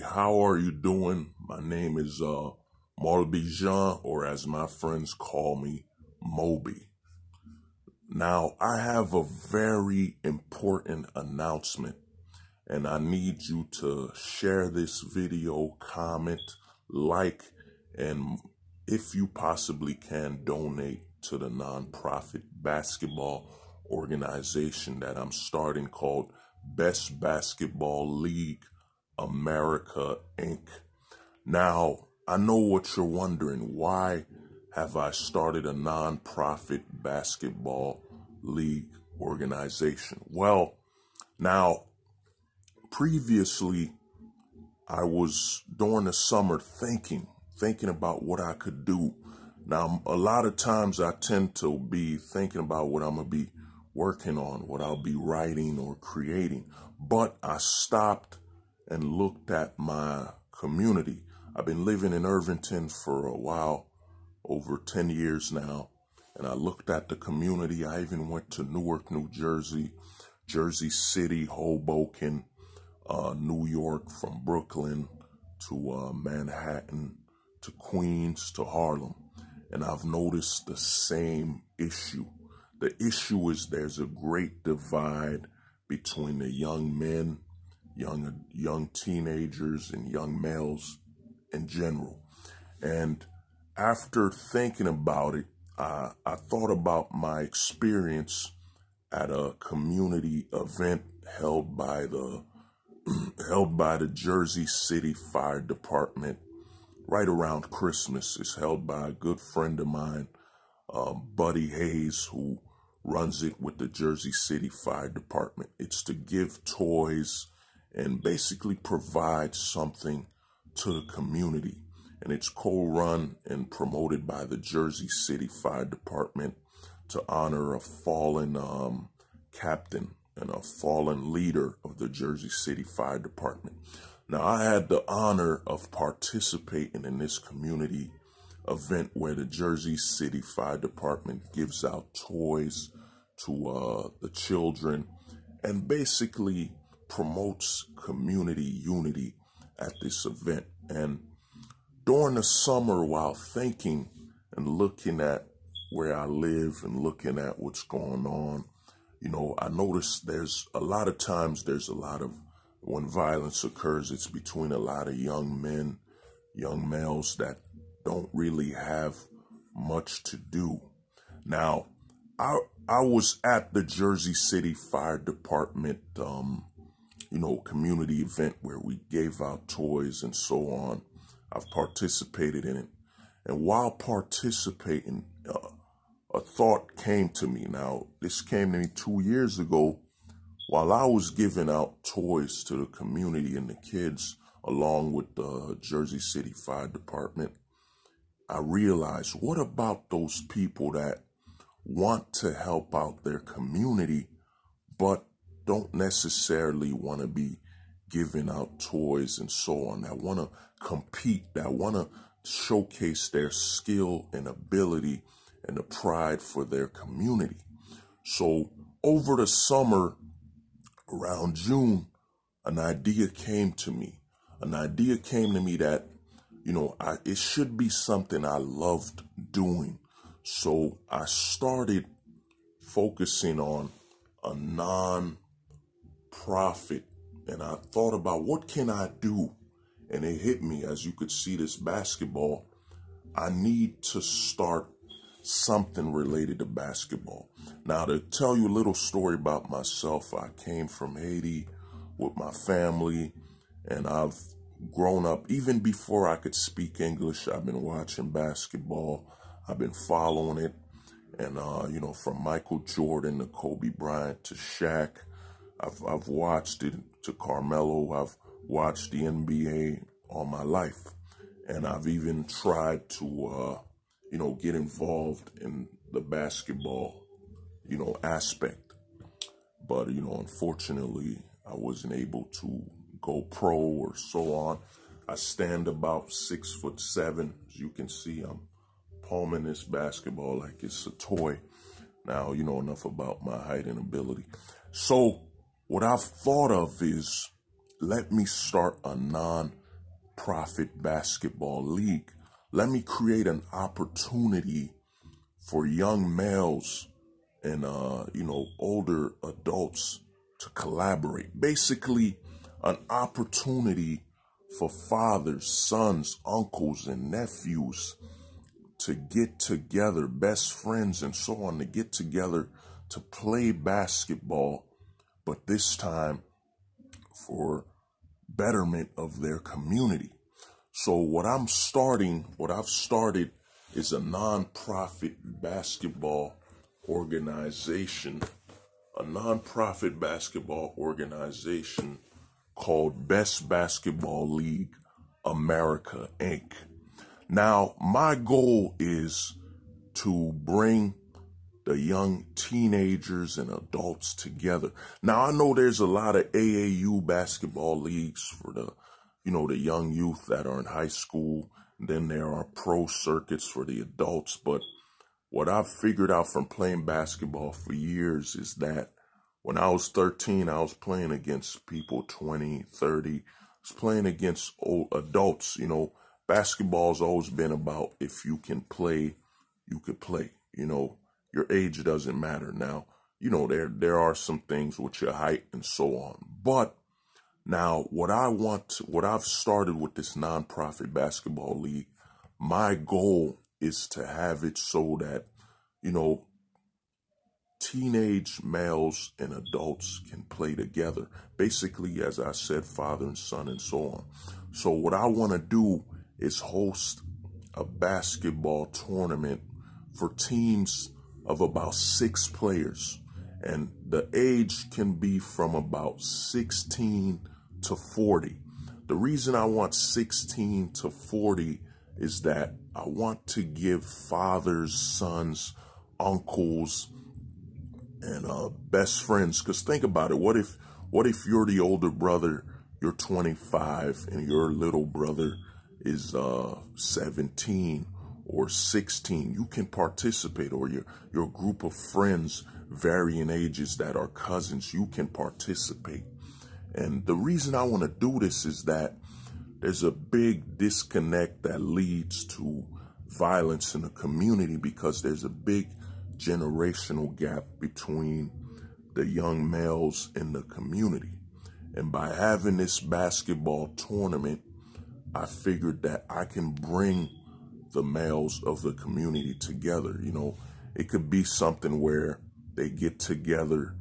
how are you doing? My name is uh, Marlby Jean, or as my friends call me, Moby. Now, I have a very important announcement, and I need you to share this video, comment, like, and if you possibly can, donate to the nonprofit basketball organization that I'm starting called Best Basketball League America Inc. Now, I know what you're wondering. Why have I started a nonprofit basketball league organization? Well, now, previously, I was during the summer thinking, thinking about what I could do. Now, a lot of times I tend to be thinking about what I'm going to be working on, what I'll be writing or creating. But I stopped and looked at my community. I've been living in Irvington for a while, over 10 years now, and I looked at the community. I even went to Newark, New Jersey, Jersey City, Hoboken, uh, New York, from Brooklyn to uh, Manhattan to Queens to Harlem. And I've noticed the same issue. The issue is there's a great divide between the young men young young teenagers and young males in general. And after thinking about it, uh, I thought about my experience at a community event held by the held by the Jersey City Fire Department right around Christmas. It's held by a good friend of mine, uh, Buddy Hayes, who runs it with the Jersey City Fire Department. It's to give toys and basically provide something to the community. And it's co-run and promoted by the Jersey City Fire Department to honor a fallen um, captain and a fallen leader of the Jersey City Fire Department. Now, I had the honor of participating in this community event where the Jersey City Fire Department gives out toys to uh, the children and basically promotes community unity at this event. And during the summer, while thinking and looking at where I live and looking at what's going on, you know, I noticed there's a lot of times there's a lot of when violence occurs, it's between a lot of young men, young males that don't really have much to do. Now, I I was at the Jersey City Fire Department um, you know, community event where we gave out toys and so on. I've participated in it. And while participating, uh, a thought came to me. Now, this came to me two years ago while I was giving out toys to the community and the kids, along with the Jersey City Fire Department. I realized what about those people that want to help out their community, but don't necessarily want to be giving out toys and so on, that want to compete, that want to showcase their skill and ability and the pride for their community. So over the summer, around June, an idea came to me. An idea came to me that, you know, I, it should be something I loved doing. So I started focusing on a non Profit, and I thought about what can I do? And it hit me as you could see this basketball. I need to start something related to basketball. Now to tell you a little story about myself, I came from Haiti with my family and I've grown up even before I could speak English. I've been watching basketball. I've been following it. And, uh, you know, from Michael Jordan to Kobe Bryant to Shaq, I've, I've watched it to Carmelo. I've watched the NBA all my life. And I've even tried to, uh, you know, get involved in the basketball, you know, aspect. But, you know, unfortunately, I wasn't able to go pro or so on. I stand about six foot seven. As you can see, I'm palming this basketball like it's a toy. Now, you know enough about my height and ability. So what I've thought of is let me start a non-profit basketball league. Let me create an opportunity for young males and uh, you know older adults to collaborate. Basically, an opportunity for fathers, sons, uncles, and nephews to get together, best friends, and so on, to get together to play basketball but this time for betterment of their community. So what I'm starting, what I've started is a nonprofit basketball organization, a nonprofit basketball organization called Best Basketball League America Inc. Now, my goal is to bring the young teenagers and adults together. Now I know there's a lot of AAU basketball leagues for the, you know, the young youth that are in high school. Then there are pro circuits for the adults. But what I've figured out from playing basketball for years is that when I was 13, I was playing against people 20, 30. I was playing against old adults. You know, basketball's always been about if you can play, you could play. You know, your age doesn't matter now. You know, there, there are some things with your height and so on. But now what I want, what I've started with this nonprofit basketball league, my goal is to have it so that, you know, teenage males and adults can play together. Basically, as I said, father and son and so on. So what I want to do is host a basketball tournament for teams of about six players. And the age can be from about 16 to 40. The reason I want 16 to 40 is that I want to give fathers, sons, uncles, and uh, best friends. Because think about it. What if, what if you're the older brother, you're 25, and your little brother is uh, 17? or 16. You can participate or your, your group of friends varying ages that are cousins. You can participate. And the reason I want to do this is that there's a big disconnect that leads to violence in the community because there's a big generational gap between the young males in the community. And by having this basketball tournament, I figured that I can bring the males of the community together. You know, it could be something where they get together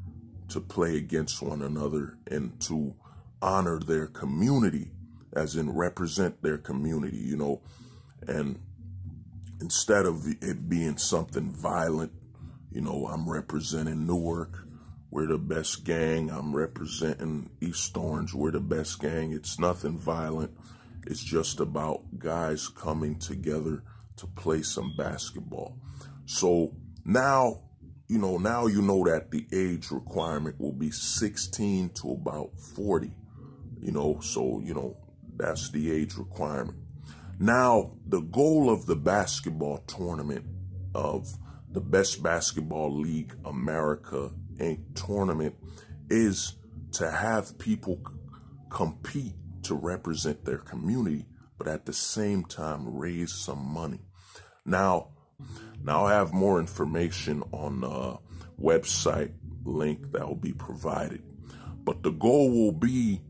to play against one another and to honor their community, as in represent their community, you know, and instead of it being something violent, you know, I'm representing Newark, we're the best gang, I'm representing East Orange, we're the best gang, it's nothing violent it's just about guys coming together to play some basketball. So now, you know, now you know that the age requirement will be 16 to about 40. You know, so, you know, that's the age requirement. Now, the goal of the basketball tournament of the Best Basketball League America Inc. tournament is to have people compete to represent their community, but at the same time raise some money. Now, now I have more information on the website link that will be provided, but the goal will be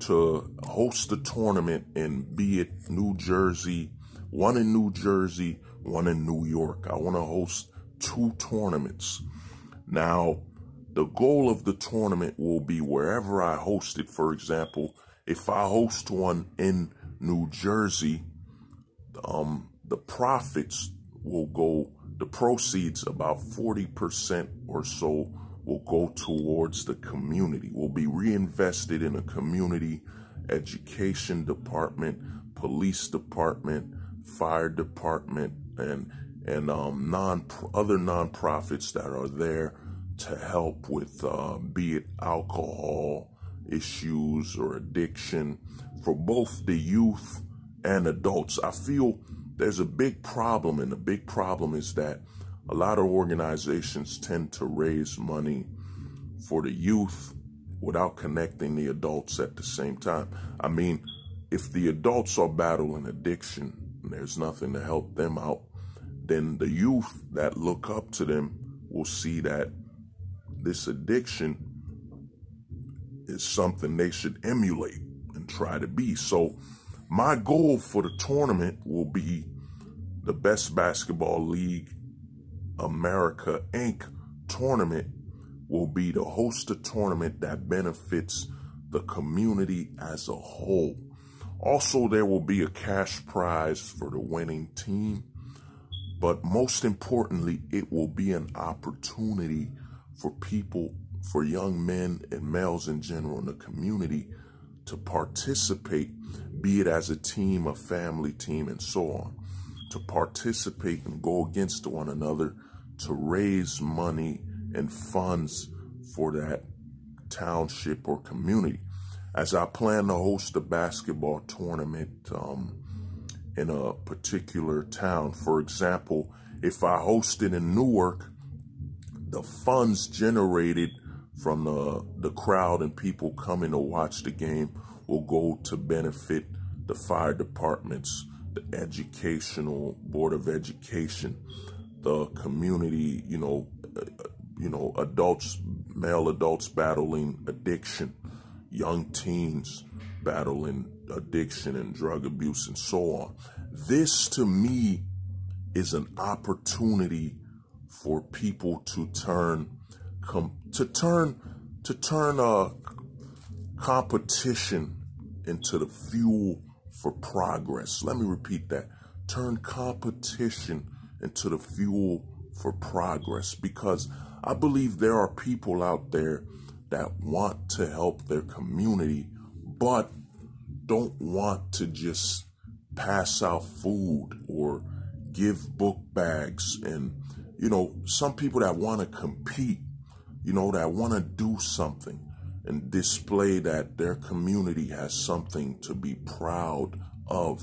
to host the tournament and be it New Jersey, one in New Jersey, one in New York. I want to host two tournaments. Now, the goal of the tournament will be wherever I host it. For example, if I host one in New Jersey, um, the profits will go, the proceeds, about 40% or so, will go towards the community, will be reinvested in a community education department, police department, fire department, and and um, non other nonprofits that are there to help with uh, be it alcohol, issues or addiction for both the youth and adults. I feel there's a big problem, and the big problem is that a lot of organizations tend to raise money for the youth without connecting the adults at the same time. I mean, if the adults are battling addiction and there's nothing to help them out, then the youth that look up to them will see that this addiction is something they should emulate and try to be. So my goal for the tournament will be the best basketball league America Inc. tournament will be to host a tournament that benefits the community as a whole. Also, there will be a cash prize for the winning team, but most importantly, it will be an opportunity for people for young men and males in general in the community to participate, be it as a team, a family team, and so on, to participate and go against one another to raise money and funds for that township or community. As I plan to host a basketball tournament um, in a particular town, for example, if I host it in Newark, the funds generated from the, the crowd and people coming to watch the game will go to benefit the fire departments, the educational board of education, the community, you know, you know, adults, male adults battling addiction, young teens battling addiction and drug abuse and so on. This to me is an opportunity for people to turn com- to turn to turn a competition into the fuel for progress. Let me repeat that. Turn competition into the fuel for progress because I believe there are people out there that want to help their community but don't want to just pass out food or give book bags and you know some people that want to compete you know, that want to do something and display that their community has something to be proud of.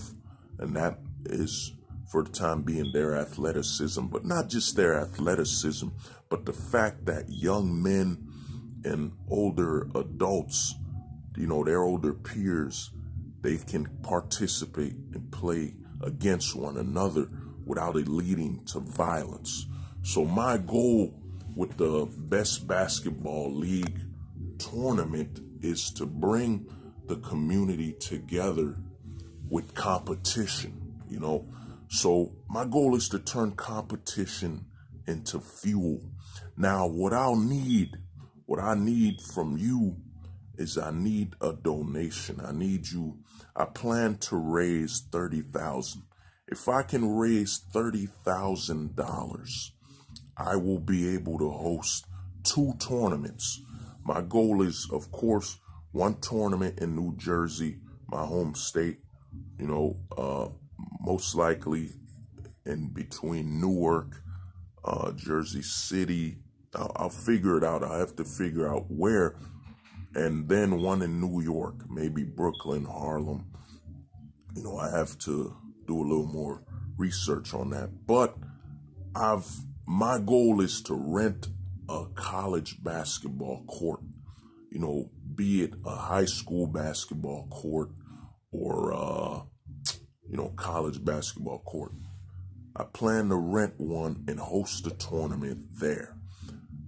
And that is, for the time being, their athleticism, but not just their athleticism, but the fact that young men and older adults, you know, their older peers, they can participate and play against one another without it leading to violence. So my goal with the best basketball league tournament is to bring the community together with competition, you know. So my goal is to turn competition into fuel. Now, what I'll need, what I need from you is I need a donation. I need you. I plan to raise 30,000. If I can raise $30,000 I will be able to host two tournaments. My goal is, of course, one tournament in New Jersey, my home state, you know, uh, most likely in between Newark, uh, Jersey City. I'll, I'll figure it out. I have to figure out where. And then one in New York, maybe Brooklyn, Harlem. You know, I have to do a little more research on that. But I've my goal is to rent a college basketball court, you know, be it a high school basketball court or, uh, you know, college basketball court. I plan to rent one and host a tournament there.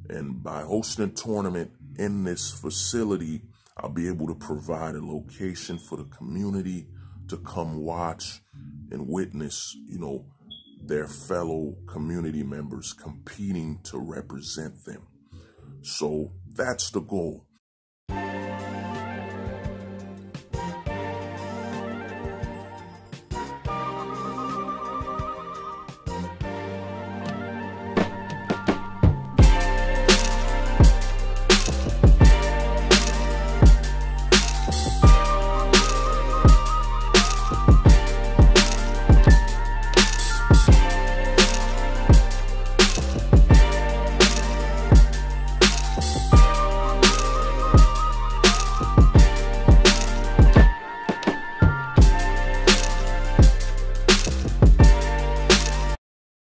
And by hosting a tournament in this facility, I'll be able to provide a location for the community to come watch and witness, you know, their fellow community members competing to represent them. So that's the goal.